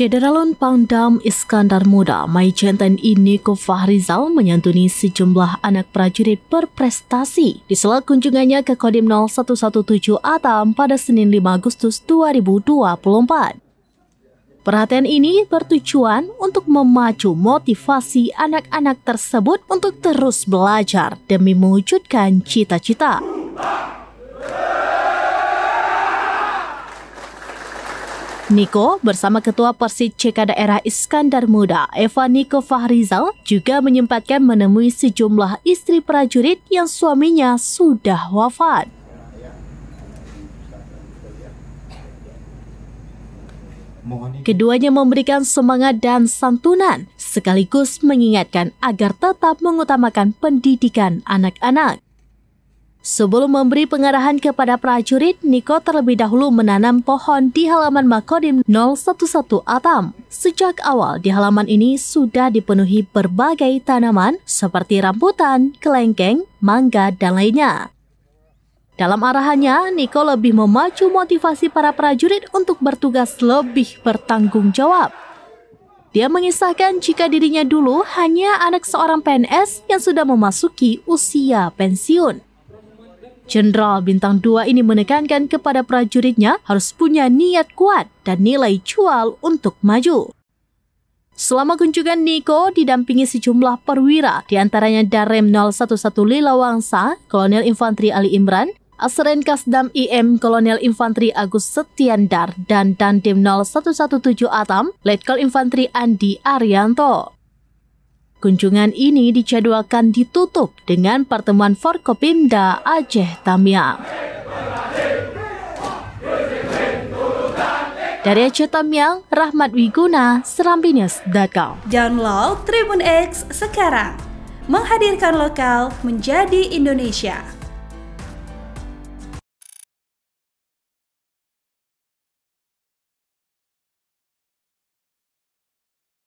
Jenderal Pangdam Iskandar Muda TNI Niko Fahrizal menyantuni sejumlah anak prajurit berprestasi di sela kunjungannya ke Kodim 0117 Atam pada Senin 5 Agustus 2024. Perhatian ini bertujuan untuk memacu motivasi anak-anak tersebut untuk terus belajar demi mewujudkan cita-cita. Niko bersama Ketua Persit CK Daerah Iskandar Muda, Eva Niko Fahrizal, juga menyempatkan menemui sejumlah istri prajurit yang suaminya sudah wafat. Keduanya memberikan semangat dan santunan, sekaligus mengingatkan agar tetap mengutamakan pendidikan anak-anak. Sebelum memberi pengarahan kepada prajurit, Niko terlebih dahulu menanam pohon di halaman Makodim 011 Atam. Sejak awal di halaman ini sudah dipenuhi berbagai tanaman seperti rambutan, kelengkeng, mangga, dan lainnya. Dalam arahannya, Niko lebih memacu motivasi para prajurit untuk bertugas lebih bertanggung jawab. Dia mengisahkan jika dirinya dulu hanya anak seorang PNS yang sudah memasuki usia pensiun. Jenderal bintang 2 ini menekankan kepada prajuritnya harus punya niat kuat dan nilai jual untuk maju. Selama kunjungan Niko didampingi sejumlah perwira, diantaranya Darem 011 Wangsa, Kolonel Infanteri Ali Imran, Asren Kasdam IM Kolonel Infanteri Agus Setiandar, dan Dandim 0117 Atam, Letkol Infanteri Andi Arianto. Kunjungan ini dijadwalkan ditutup dengan pertemuan Forkopimda Aceh Tamiang. Dari Aceh Tamiang, Rahmat Wiguna, Serambi Dakau. Download Tribun X sekarang. Menghadirkan lokal menjadi Indonesia.